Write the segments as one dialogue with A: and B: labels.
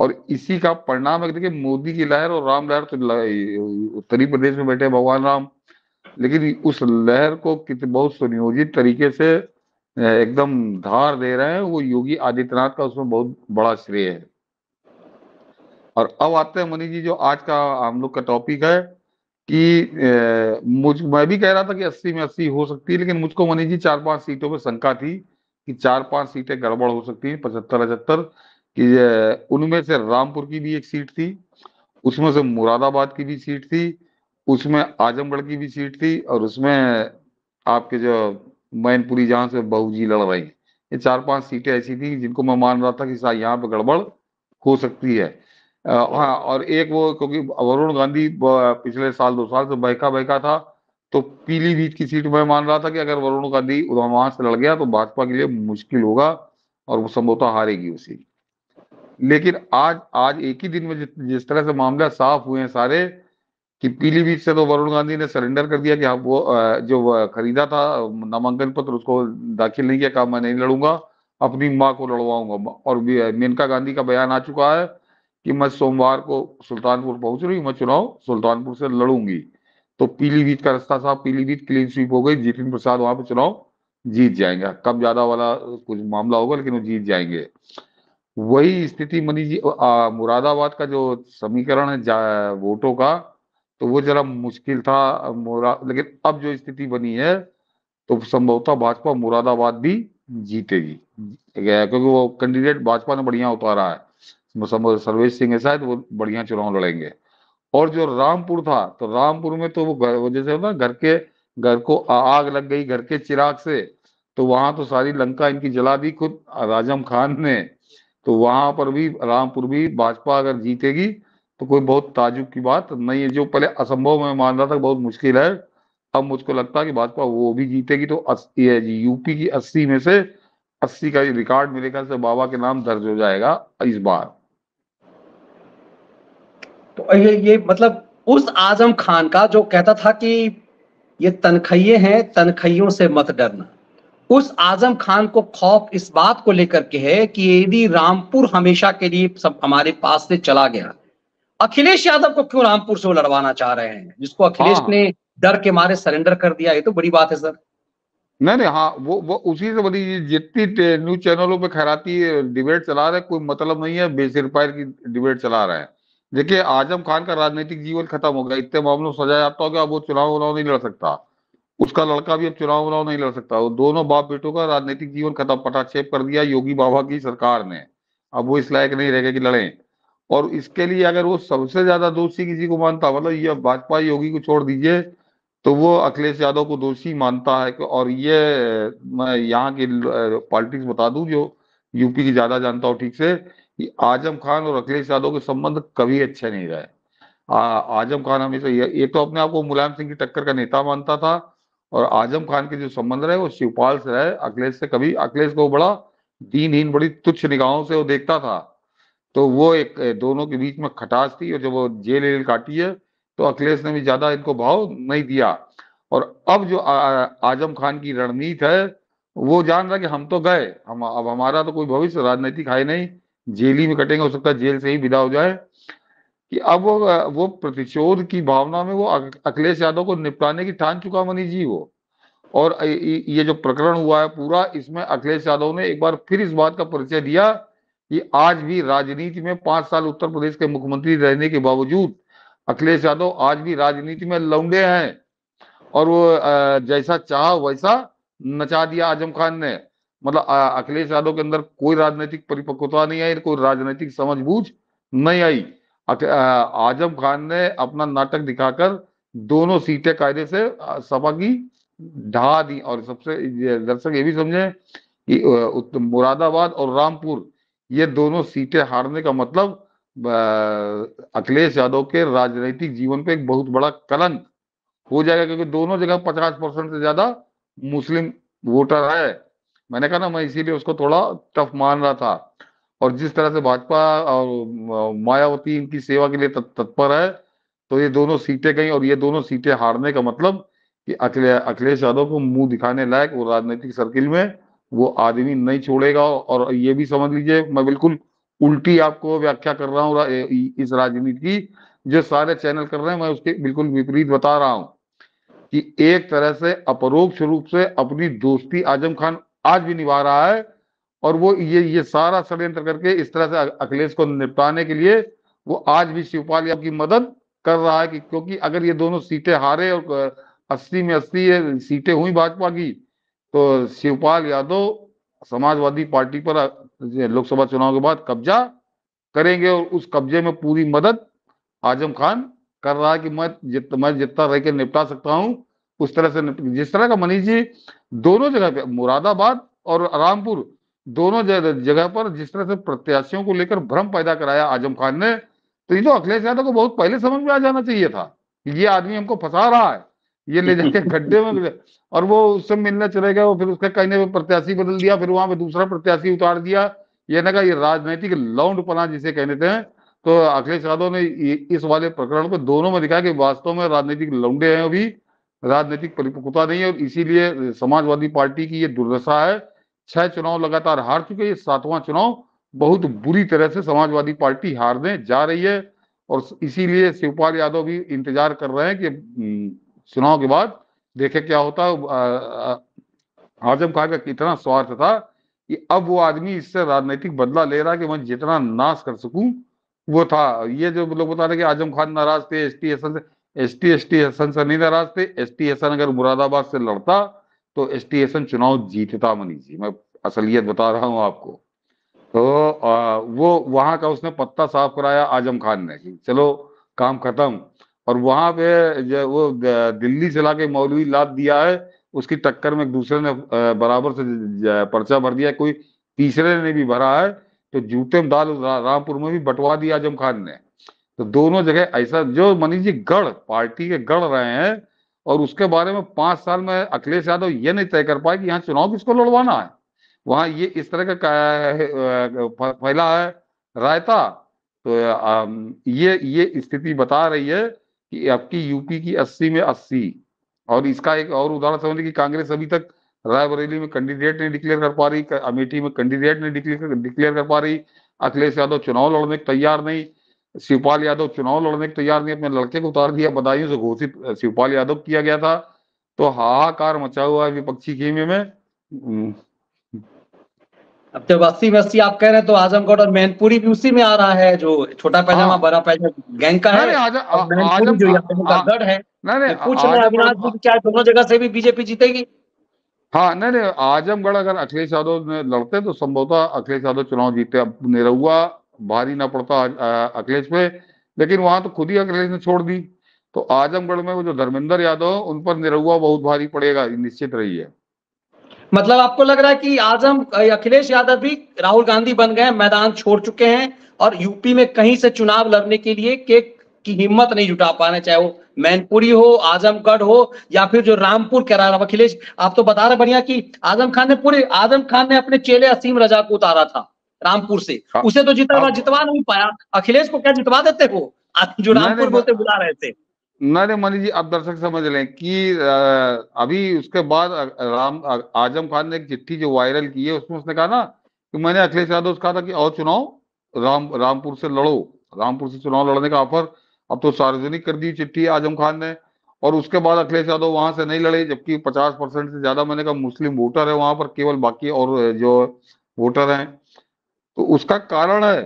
A: और इसी का परिणाम है देखिए मोदी की लहर और राम लहर तो उत्तरी प्रदेश में बैठे भगवान राम लेकिन उस लहर को कितने बहुत सुनियोजित तरीके से एकदम धार दे रहे हैं वो योगी आदित्यनाथ का उसमें बहुत बड़ा श्रेय है और अब आते हैं मनीष जी जो आज का हम लोग का टॉपिक है कि मुझ मैं भी कह रहा था कि अस्सी में अस्सी हो सकती है लेकिन मुझको मनीष जी चार पांच सीटों पर शंका थी कि चार पांच सीटें गड़बड़ हो सकती है पचहत्तर अचहत्तर कि उनमें से रामपुर की भी एक सीट थी उसमें से मुरादाबाद की भी सीट थी उसमें आजमगढ़ की भी सीट थी और उसमें आपके जो मैनपुरी जहां से बहू जी लड़ रही ये चार पांच सीटें ऐसी थी जिनको मैं मान रहा था कि शायद यहाँ पे गड़बड़ हो सकती है हाँ और एक वो क्योंकि वरुण गांधी पिछले साल दो साल से बहका बहका था तो पीलीभीत की सीट मैं मान रहा था कि अगर वरुण गांधी वहां से लड़ गया तो भाजपा के लिए मुश्किल होगा और वो संभवतः हारेगी उसी लेकिन आज आज एक ही दिन में जिस तरह से मामला साफ हुए हैं सारे कि पीलीभीत से तो वरुण गांधी ने सरेंडर कर दिया कि हाँ वो जो खरीदा था नामांकन पत्र उसको दाखिल नहीं किया कहा मैं नहीं लड़ूंगा अपनी माँ को लड़वाऊंगा और मेनका गांधी का बयान आ चुका है कि मैं सोमवार को सुल्तानपुर पहुंच रही मैं चुनाव सुल्तानपुर से लड़ूंगी तो पीलीभीत का रास्ता साफ पीलीभीत क्लीन स्वीप हो गई जितिन प्रसाद वहां पर चुनाव जीत जाएंगे कम ज्यादा वाला कुछ मामला होगा लेकिन वो जीत जाएंगे वही स्थिति मनी जी मुरादाबाद का जो समीकरण है वोटों का तो वो जरा मुश्किल था मुरा लेकिन अब जो स्थिति बनी है तो संभवतः भाजपा मुरादाबाद भी जीतेगी क्योंकि वो कैंडिडेट भाजपा ने बढ़िया उतारा है सर्वेश सिंह है शायद वो बढ़िया चुनाव लड़ेंगे और जो रामपुर था तो रामपुर में तो वो, जैसे ना घर के घर को आग लग गई घर के चिराग से तो वहां तो सारी लंका इनकी जला दी खुद आजम खान ने तो वहां पर भी रामपुर भी भाजपा अगर जीतेगी तो कोई बहुत ताजुब की बात नहीं है जो पहले असंभव में मान रहा था बहुत मुश्किल है अब मुझको लगता है कि भाजपा वो भी जीतेगी तो ये जी यूपी की अस्सी में से अस्सी का रिकॉर्ड मिलेगा ख्याल तो से बाबा के नाम दर्ज हो जाएगा इस बार
B: तो ये ये मतलब उस आजम खान का जो कहता था कि ये तनखइये हैं तनखइयों से मत डरना उस आजम खान को खौफ इस बात को लेकर के है कि यदि रामपुर हमेशा के लिए सब हमारे पास से चला गया अखिलेश यादव को क्यों रामपुर से वो लड़वाना चाह रहे हैं जिसको अखिलेश हाँ। ने डर के मारे सरेंडर कर दिया ये तो बड़ी बात है सर
A: नहीं नहीं हाँ वो वो उसी से बड़ी जितनी न्यूज चैनलों पे खैराती डिबेट चला रहे कोई मतलब नहीं है बेसिर पायर की डिबेट चला रहे हैं देखिए आजम खान का राजनीतिक जीवन खत्म हो गया इतने मामलों सजा जाता हो गया वो चुनाव उनाव नहीं लड़ सकता उसका लड़का भी अब चुनाव उनाव नहीं लड़ सकता दोनों बाप बेटों का राजनीतिक जीवन खत्म पटाक्षेप कर दिया योगी बाबा की सरकार ने अब वो इस लायक नहीं रहेगा कि लड़े और इसके लिए अगर वो सबसे ज्यादा दोषी किसी को मानता मतलब ये भाजपा योगी को छोड़ दीजिए तो वो अखिलेश यादव को दोषी मानता है और ये मैं यहाँ की पॉलिटिक्स बता दूं जो यूपी की ज्यादा जानता हूँ ठीक से कि आजम खान और अखिलेश यादव के संबंध कभी अच्छे नहीं रहे आ, आजम खान हमेशा एक तो अपने आप को मुलायम सिंह की टक्कर का नेता मानता था और आजम खान के जो संबंध रहे वो शिवपाल से रहे अखिलेश से कभी अखिलेश को बड़ा दीनहीन बड़ी तुच्छ निगाहों से वो देखता था तो वो एक दोनों के बीच में खटास थी और जब वो जेल वेल काटी है तो अखिलेश ने भी ज्यादा इनको भाव नहीं दिया और अब जो आ, आजम खान की रणनीति है वो जान रहा कि हम तो गए हम अब हमारा तो कोई भविष्य राजनीतिक है नहीं जेल ही में कटेंगे हो सकता है जेल से ही विदा हो जाए कि अब वो वो प्रतिशोध की भावना में वो अखिलेश यादव को निपटाने की ठान चुका मनी जी वो और ये जो प्रकरण हुआ है पूरा इसमें अखिलेश यादव ने एक बार फिर इस बात का परिचय दिया कि आज भी राजनीति में पांच साल उत्तर प्रदेश के मुख्यमंत्री रहने के बावजूद अखिलेश यादव आज भी राजनीति में लौंडे हैं और वो जैसा चाह वैसा नचा दिया आजम खान ने मतलब अखिलेश यादव के अंदर कोई राजनीतिक परिपक्वता नहीं आई कोई राजनीतिक समझबूझ नहीं आई आजम खान ने अपना नाटक दिखाकर दोनों सीटें कायदे से सभा की ढहा दी और सबसे दर्शक ये भी समझे कि मुरादाबाद और रामपुर ये दोनों सीटें हारने का मतलब अखिलेश यादव के राजनीतिक जीवन पे एक बहुत बड़ा कलंक हो जाएगा क्योंकि दोनों जगह पचास परसेंट से ज्यादा मुस्लिम वोटर है मैंने कहा ना मैं इसीलिए उसको थोड़ा टफ मान रहा था और जिस तरह से भाजपा और मायावती इनकी सेवा के लिए तत्पर है तो ये दोनों सीटें गई और ये दोनों सीटें हारने का मतलब कि अखिलेश यादव को मुंह दिखाने लायक वो राजनीतिक सर्किल में वो आदमी नहीं छोड़ेगा और ये भी समझ लीजिए मैं बिल्कुल उल्टी आपको व्याख्या कर रहा हूँ इस राजनीति की जो सारे चैनल कर रहे हैं मैं उसके बिल्कुल विपरीत बता रहा हूँ कि एक तरह से अपरोक्ष रूप से अपनी दोस्ती आजम खान आज भी निभा रहा है और वो ये ये सारा षडयंत्र करके इस तरह से अखिलेश को निपटाने के लिए वो आज भी शिवपाल यादव की मदद कर रहा है कि क्योंकि अगर ये दोनों सीटें हारे और अस्सी में अस्सी सीटें हुई भाजपा की तो शिवपाल यादव समाजवादी पार्टी पर लोकसभा चुनाव के बाद कब्जा करेंगे और उस कब्जे में पूरी मदद आजम खान कर रहा है कि मैं जित मैं जितना रह के निपटा सकता हूँ उस तरह से जिस तरह का मनीष जी दोनों जगह पे मुरादाबाद और रामपुर दोनों जगह पर जिस तरह से प्रत्याशियों को लेकर भ्रम पैदा कराया आजम खान ने तो ये तो अखिलेश यादव को बहुत पहले समझ में आ जाना चाहिए था ये आदमी हमको फंसा रहा है ये ले जाके गड्ढे में और वो उससे मिलने चले गए फिर उसके कहने पर प्रत्याशी बदल दिया फिर वहां पे दूसरा प्रत्याशी उतार दिया ये ना कहा ये राजनीतिक पना जिसे कहने थे तो अखिलेश यादव ने इस वाले प्रकरण को दोनों में दिखाया कि वास्तव में राजनीतिक लौंडे हैं अभी राजनीतिक परिपक्वता नहीं है और इसीलिए समाजवादी पार्टी की ये दुर्दशा है छह चुनाव लगातार हार चुके ये सातवां चुनाव बहुत बुरी तरह से समाजवादी पार्टी हारने जा रही है और इसीलिए शिवपाल यादव भी इंतजार कर रहे हैं कि हम्म, चुनाव के बाद देखे क्या होता है आजम खान का कितना स्वार्थ था कि अब वो आदमी इससे राजनीतिक बदला ले रहा कि मैं जितना नाश कर सकूं वो था ये जो लोग बता रहे कि आजम खान नाराज थे S T S N S T S T Hasan से नहीं नाराज थे एस टी हसन अगर मुरादाबाद से लड़ता तो एस टी एस एन चुनाव जीतता मनीष जी मैं असलियत बता रहा हूँ आपको तो आ, वो वहां का उसने पत्ता साफ कराया आजम खान ने कि चलो काम खत्म और वहां पे जो वो दिल्ली से लाके मौलवी लाद दिया है उसकी टक्कर में एक दूसरे ने बराबर से पर्चा भर दिया कोई तीसरे ने भी भरा है तो जूते में दाल रामपुर में भी बंटवा दिया आजम खान ने तो दोनों जगह ऐसा जो मनीष जी गढ़ पार्टी के गढ़ रहे हैं और उसके बारे में पांच साल में अखिलेश यादव ये नहीं तय कर पाए कि यहाँ चुनाव किसको लड़वाना है वहां ये इस तरह का फैला है रायता तो ये ये स्थिति बता रही है कि आपकी यूपी की अस्सी में अस्सी और इसका एक और उदाहरण समझ कि कांग्रेस अभी तक रायबरेली में कैंडिडेट नहीं डिक्लेयर कर पा रही अमेठी में कैंडिडेट नहीं डिक्लेयर कर पा रही अखिलेश यादव चुनाव लड़ने तैयार नहीं शिवपाल यादव चुनाव लड़ने को तैयार नहीं अपने लड़के को उतार दिया बदायूं से घोषित शिवपाल यादव किया गया था तो हाहाकार मचा हुआ है विपक्षी खेमे में हम्म। अब तो बस्ती
B: बस्ती आप कह रहे हैं तो आजमगढ़ और मैनपुरी भी उसी में आ रहा है जो छोटा पैजामा हाँ। बड़ा पैजामा गैंग का है दोनों जगह से भी बीजेपी जीतेगी
A: हाँ नहीं नहीं आजमगढ़ अगर अखिलेश यादव लड़ते तो संभवतः अखिलेश यादव चुनाव जीते अब निरहुआ भारी ना पड़ता अखिलेश पे लेकिन वहां तो खुद ही अखिलेश ने छोड़ दी तो आजमगढ़ में वो जो धर्मेंद्र यादव उन पर निरहुआ बहुत भारी पड़ेगा निश्चित रही है मतलब आपको लग रहा है कि आजम अखिलेश यादव भी
B: राहुल गांधी बन गए मैदान छोड़ चुके हैं और यूपी में कहीं से चुनाव लड़ने के लिए के की हिम्मत नहीं जुटा पा रहे चाहे वो मैनपुरी हो आजमगढ़ हो या फिर जो रामपुर कह रहा अखिलेश आप तो बता रहे बढ़िया कि आजम खान ने पूरे आजम खान ने अपने चेले असीम रजा को उतारा
A: था रामपुर से हाँ, उसे तो जितना हाँ,
B: जितवा नहीं पाया अखिलेश को क्या जितवा देते वो जो रामपुर बोलते बुला रहे थे
A: नहीं मनी जी आप दर्शक समझ लें कि अभी उसके बाद राम आजम खान ने एक चिट्ठी जो वायरल की है उसमें उसने कहा ना कि मैंने अखिलेश यादव से कहा था कि और चुनाव राम रामपुर से लड़ो रामपुर से चुनाव लड़ने का ऑफर अब तो सार्वजनिक कर दी चिट्ठी आजम खान ने और उसके बाद अखिलेश यादव वहां से नहीं लड़े जबकि पचास परसेंट से ज्यादा मैंने कहा मुस्लिम वोटर है वहां पर केवल बाकी और जो वोटर हैं तो उसका कारण है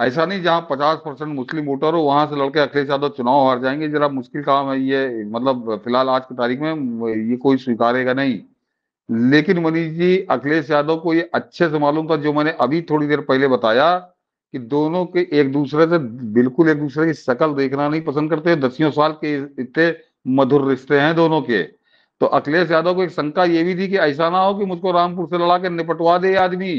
A: ऐसा नहीं जहां पचास परसेंट मुस्लिम वोटर हो वहां से लड़के अखिलेश यादव चुनाव हार जाएंगे जरा मुश्किल काम है ये मतलब फिलहाल आज की तारीख में ये कोई स्वीकारेगा नहीं लेकिन मनीष जी अखिलेश यादव को ये अच्छे से मालूम था जो मैंने अभी थोड़ी देर पहले बताया कि दोनों के एक दूसरे से बिल्कुल एक दूसरे की शकल देखना नहीं पसंद करते दसियों साल के इतने मधुर रिश्ते हैं दोनों के तो अखिलेश यादव को एक शंका ये भी थी कि ऐसा ना हो कि मुझको रामपुर से लड़ा के निपटवा दे आदमी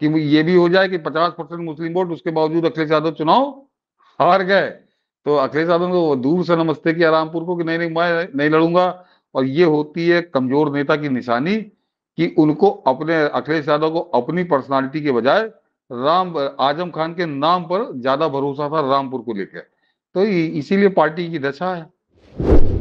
A: कि ये भी हो जाए कि 50 परसेंट मुस्लिम वोट उसके बावजूद अखिलेश यादव चुनाव हार गए तो अखिलेश यादव को दूर से नमस्ते की आरामपुर को कि नहीं नहीं मैं नहीं लड़ूंगा और ये होती है कमजोर नेता की निशानी कि उनको अपने अखिलेश यादव को अपनी पर्सनालिटी के बजाय राम आजम खान के नाम पर ज्यादा भरोसा था रामपुर को लेकर तो इसीलिए पार्टी की दशा है